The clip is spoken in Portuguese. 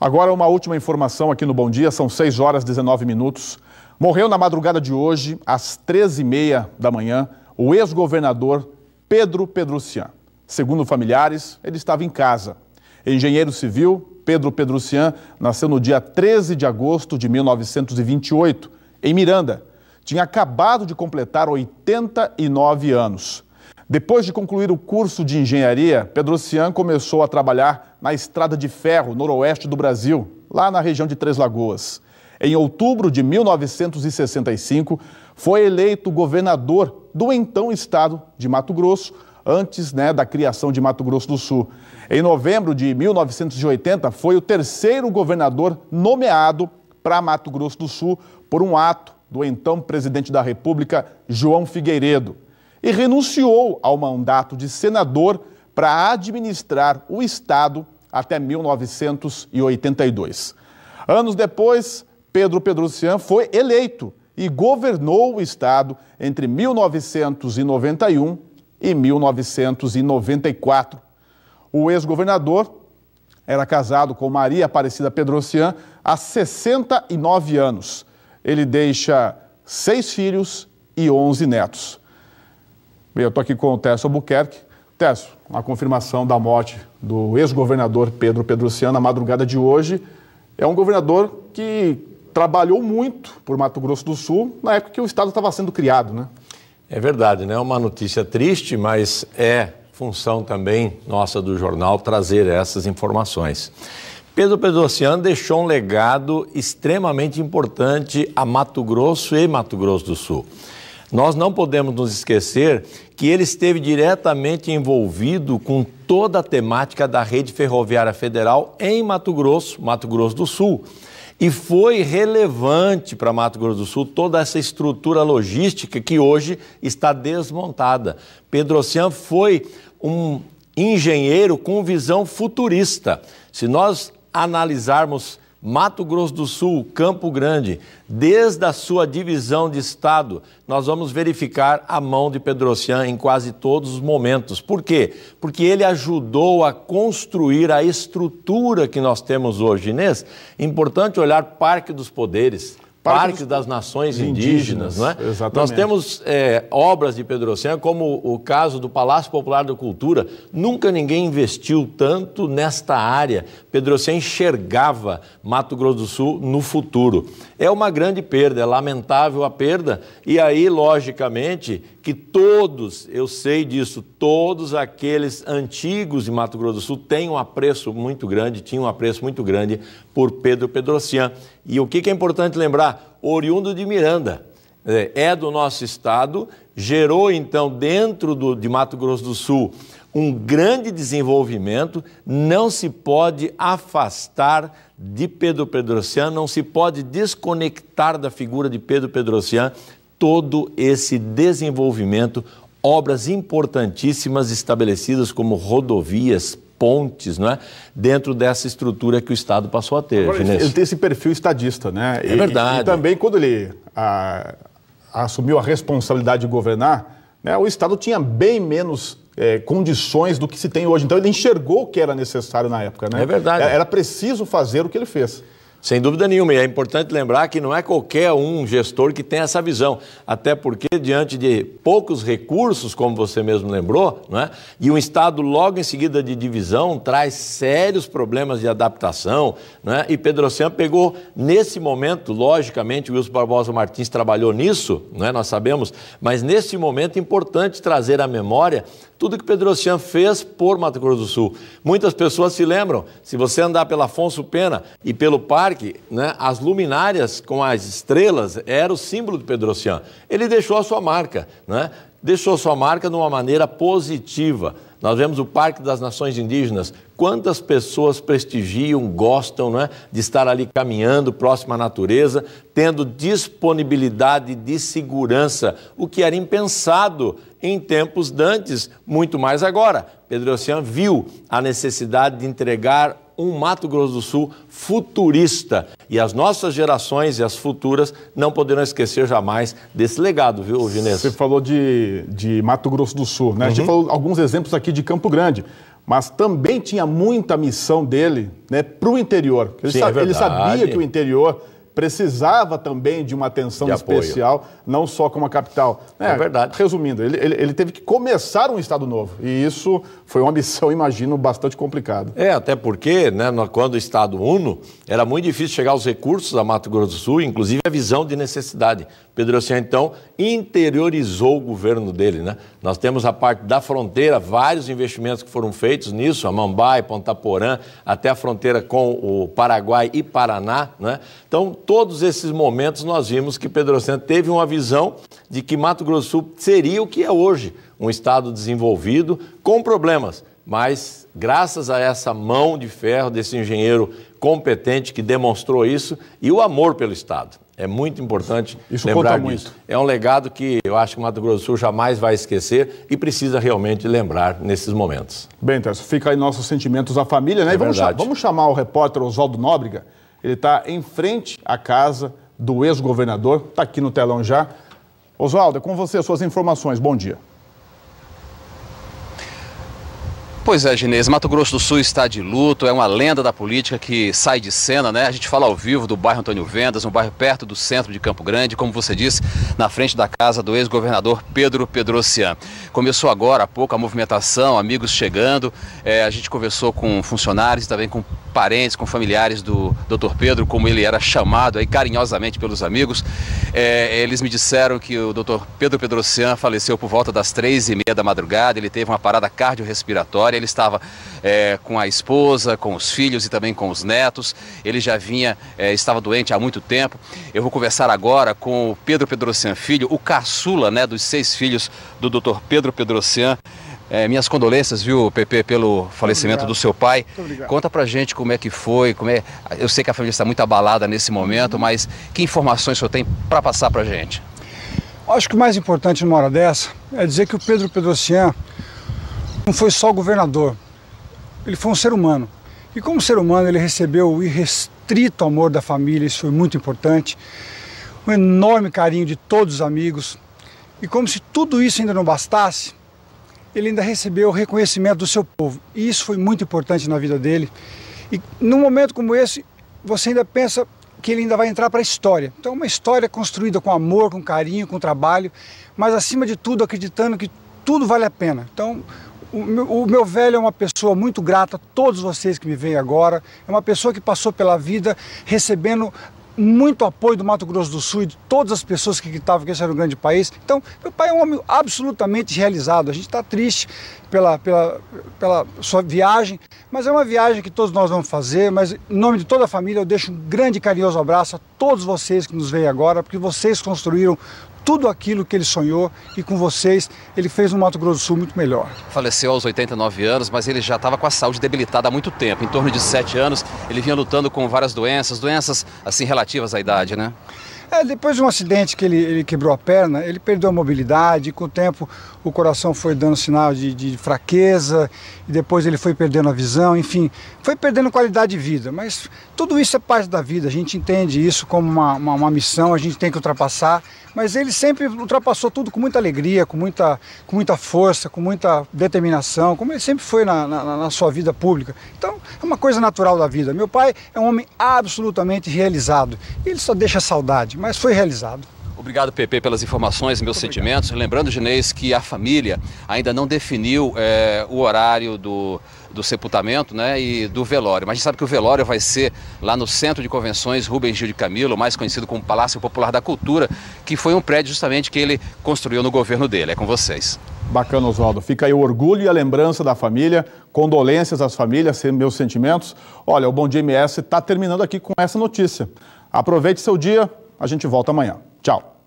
Agora, uma última informação aqui no Bom Dia, são 6 horas 19 minutos. Morreu na madrugada de hoje, às 13h30 da manhã, o ex-governador Pedro Pedrucian. Segundo familiares, ele estava em casa. Engenheiro civil, Pedro Pedrucian nasceu no dia 13 de agosto de 1928, em Miranda. Tinha acabado de completar 89 anos. Depois de concluir o curso de engenharia, Pedro Cian começou a trabalhar na Estrada de Ferro, noroeste do Brasil, lá na região de Três Lagoas. Em outubro de 1965, foi eleito governador do então estado de Mato Grosso, antes né, da criação de Mato Grosso do Sul. Em novembro de 1980, foi o terceiro governador nomeado para Mato Grosso do Sul por um ato do então presidente da República, João Figueiredo e renunciou ao mandato de senador para administrar o Estado até 1982. Anos depois, Pedro Pedrocian foi eleito e governou o Estado entre 1991 e 1994. O ex-governador era casado com Maria Aparecida Pedrocian há 69 anos. Ele deixa seis filhos e 11 netos. Bem, eu estou aqui com o Tesso Albuquerque. Tesso, a confirmação da morte do ex-governador Pedro Pedrociano na madrugada de hoje. É um governador que trabalhou muito por Mato Grosso do Sul na época que o Estado estava sendo criado, né? É verdade, né? É uma notícia triste, mas é função também nossa do jornal trazer essas informações. Pedro Pedrociano deixou um legado extremamente importante a Mato Grosso e Mato Grosso do Sul. Nós não podemos nos esquecer que ele esteve diretamente envolvido com toda a temática da rede ferroviária federal em Mato Grosso, Mato Grosso do Sul. E foi relevante para Mato Grosso do Sul toda essa estrutura logística que hoje está desmontada. Pedro Ocean foi um engenheiro com visão futurista. Se nós analisarmos Mato Grosso do Sul, Campo Grande, desde a sua divisão de estado, nós vamos verificar a mão de Pedrocian em quase todos os momentos. Por quê? Porque ele ajudou a construir a estrutura que nós temos hoje. Inês, importante olhar Parque dos Poderes Parque das Nações Indígenas. Indígenas é? Exatamente. Nós temos é, obras de Pedro Oceano, como o caso do Palácio Popular da Cultura. Nunca ninguém investiu tanto nesta área. Pedro Oceano enxergava Mato Grosso do Sul no futuro. É uma grande perda, é lamentável a perda. E aí, logicamente, que todos, eu sei disso, todos aqueles antigos de Mato Grosso do Sul têm um apreço muito grande, tinham um apreço muito grande por Pedro Pedrocian. E o que, é importante lembrar? Oriundo de Miranda, é do nosso estado, gerou então dentro do, de Mato Grosso do Sul um grande desenvolvimento, não se pode afastar de Pedro Pedrocian, não se pode desconectar da figura de Pedro Pedrocian todo esse desenvolvimento, obras importantíssimas estabelecidas como rodovias, pontes é? dentro dessa estrutura que o Estado passou a ter. Agora, ele tem esse perfil estadista, né? É e, verdade. E, também quando ele a, assumiu a responsabilidade de governar, né, o Estado tinha bem menos é, condições do que se tem hoje. Então ele enxergou o que era necessário na época, né? É verdade. É, era preciso fazer o que ele fez. Sem dúvida nenhuma, e é importante lembrar que não é qualquer um gestor que tem essa visão, até porque diante de poucos recursos, como você mesmo lembrou, né, e um Estado logo em seguida de divisão traz sérios problemas de adaptação, né, e Pedro Oceano pegou nesse momento, logicamente, o Wilson Barbosa Martins trabalhou nisso, né, nós sabemos, mas nesse momento é importante trazer à memória tudo que Pedro Ocean fez por Mato Grosso do Sul. Muitas pessoas se lembram, se você andar pela Afonso Pena e pelo Parque, Clark, né, as luminárias com as estrelas era o símbolo do Pedro Oceano. Ele deixou a sua marca, né? deixou sua marca de uma maneira positiva. Nós vemos o Parque das Nações Indígenas. Quantas pessoas prestigiam, gostam né, de estar ali caminhando próximo à natureza, tendo disponibilidade de segurança, o que era impensado em tempos dantes, muito mais agora. Pedro Ocean viu a necessidade de entregar um Mato Grosso do Sul futurista. E as nossas gerações e as futuras não poderão esquecer jamais desse legado, viu, Vinícius? Você falou de de, Mato Grosso do Sul. Né? Uhum. A gente uhum. falou alguns exemplos aqui de Campo Grande, mas também tinha muita missão dele né, para o interior. Ele, Sim, é sa é ele sabia que o interior precisava também de uma atenção de especial, não só como a capital. É, é verdade. Resumindo, ele, ele, ele, teve que começar um Estado novo. E isso foi uma missão, imagino, bastante complicada. É, até porque, né, quando o Estado Uno, era muito difícil chegar aos recursos da Mato Grosso do Sul, inclusive a visão de necessidade. Pedro Oceano, então, interiorizou o governo dele. Né? Nós temos a parte da fronteira, vários investimentos que foram feitos nisso, a Mambai, Ponta Porã, até a fronteira com o Paraguai e Paraná. Né? Então, todos esses momentos nós vimos que Pedro Oceano teve uma visão de que Mato Grosso Sul seria o que é hoje, um estado desenvolvido, com problemas, mas graças a essa mão de ferro desse engenheiro competente que demonstrou isso e o amor pelo Estado. É muito importante Isso lembrar conta disso. Muito. É um legado que eu acho que o Mato Grosso do Sul jamais vai esquecer e precisa realmente lembrar nesses momentos. Bem, Tarso, fica aí nossos sentimentos à família, né? É e vamos, verdade. vamos chamar o repórter Oswaldo Nóbrega. Ele está em frente à casa do ex-governador, está aqui no telão já. Oswaldo, é com você, suas informações. Bom dia. Pois é, Ginês, Mato Grosso do Sul está de luto, é uma lenda da política que sai de cena, né? A gente fala ao vivo do bairro Antônio Vendas, um bairro perto do centro de Campo Grande, como você disse, na frente da casa do ex-governador Pedro Pedrocian. Começou agora há pouco a movimentação, amigos chegando, é, a gente conversou com funcionários e também com parentes, com familiares do Dr. Pedro, como ele era chamado aí carinhosamente pelos amigos. É, eles me disseram que o Dr. Pedro Pedrocian faleceu por volta das três e meia da madrugada. Ele teve uma parada cardiorrespiratória. Ele estava é, com a esposa, com os filhos e também com os netos. Ele já vinha, é, estava doente há muito tempo. Eu vou conversar agora com o Pedro Pedrocian filho, o caçula né, dos seis filhos do Dr. Pedro Pedrocian. É, minhas condolências, viu, Pepe, pelo falecimento do seu pai. Conta pra gente como é que foi, como é. Eu sei que a família está muito abalada nesse momento, uhum. mas que informações o senhor tem para passar pra gente? Acho que o mais importante numa hora dessa é dizer que o Pedro Pedrocian não foi só governador, ele foi um ser humano. E como ser humano, ele recebeu o irrestrito amor da família, isso foi muito importante, um enorme carinho de todos os amigos. E como se tudo isso ainda não bastasse, ele ainda recebeu o reconhecimento do seu povo. E isso foi muito importante na vida dele. E num momento como esse, você ainda pensa que ele ainda vai entrar para a história. Então, é uma história construída com amor, com carinho, com trabalho, mas acima de tudo acreditando que tudo vale a pena. Então, o meu, velho é uma pessoa muito grata, todos vocês que me veem agora, é uma pessoa que passou pela vida recebendo muito apoio do Mato Grosso do Sul e de todas as pessoas que gritavam que esse era um grande país. Então, meu pai é um homem absolutamente realizado. A gente está triste pela, pela, pela sua viagem, mas é uma viagem que todos nós vamos fazer. Mas, em nome de toda a família, eu deixo um grande carinhoso abraço a todos vocês que nos veem agora, porque vocês construíram tudo aquilo que ele sonhou e com vocês ele fez um Mato Grosso do Sul muito melhor. Faleceu aos 89 anos, mas ele já estava com a saúde debilitada há muito tempo. Em torno de 7 anos, ele vinha lutando com várias doenças, doenças assim relativas à idade, né? É, depois de um acidente que ele, ele, quebrou a perna, ele perdeu a mobilidade, com o tempo o coração foi dando sinal de, de fraqueza, e depois ele foi perdendo a visão, enfim, foi perdendo qualidade de vida. Mas tudo isso é parte da vida, a gente entende isso como uma, uma, uma missão, a gente tem que ultrapassar, mas ele sempre ultrapassou tudo com muita alegria, com muita, com muita força, com muita determinação, como ele sempre foi na, na, na sua vida pública. Então, é uma coisa natural da vida. Meu pai é um homem absolutamente realizado, ele só deixa saudade mas foi realizado. Obrigado, PP, pelas informações, meus Muito sentimentos. Obrigado. Lembrando, Ginês, que a família ainda não definiu é, o horário do, do sepultamento né, e do velório. Mas a gente sabe que o velório vai ser lá no Centro de Convenções Rubens Gil de Camilo, mais conhecido como Palácio Popular da Cultura, que foi um prédio justamente que ele construiu no governo dele. É com vocês. Bacana, Oswaldo. Fica aí o orgulho e a lembrança da família. Condolências às famílias, meus sentimentos. Olha, o Bom Dia MS está terminando aqui com essa notícia. Aproveite seu dia, a gente volta amanhã. Tchau.